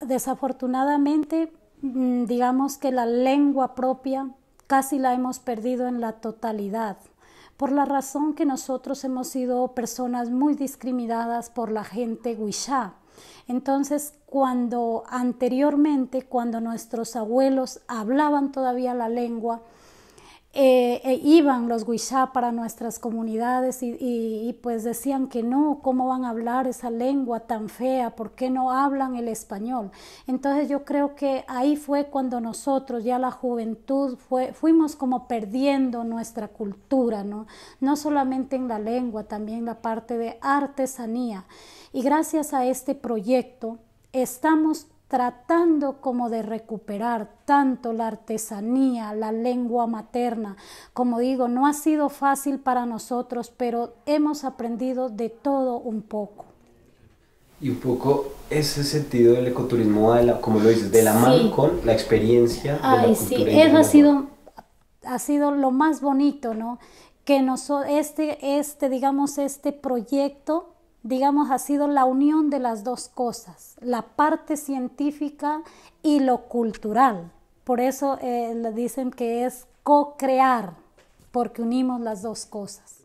Desafortunadamente, mm, digamos que la lengua propia casi la hemos perdido en la totalidad, por la razón que nosotros hemos sido personas muy discriminadas por la gente huichá. Entonces, cuando anteriormente, cuando nuestros abuelos hablaban todavía la lengua, eh, eh, iban los Huishá para nuestras comunidades y, pues decían que no, ¿cómo van a hablar esa lengua tan fea? ¿Por qué no hablan el español? Entonces yo creo que ahí fue cuando nosotros, ya la juventud, fue, fuimos como perdiendo nuestra cultura, ¿no? No solamente en la lengua, también la parte de artesanía. Y gracias a este proyecto, estamos tratando como de recuperar tanto la artesanía, la lengua materna. Como digo, no ha sido fácil para nosotros, pero hemos aprendido de todo un poco. Y un poco ese sentido del ecoturismo, de la, como lo dices, de la sí. con la experiencia. de la sí, eso ha sido, ha sido lo más bonito, ¿no? Que este, este, digamos, este proyecto digamos, ha sido la unión de las dos cosas, la parte científica y lo cultural. Por eso eh, le dicen que es co-crear, porque unimos las dos cosas.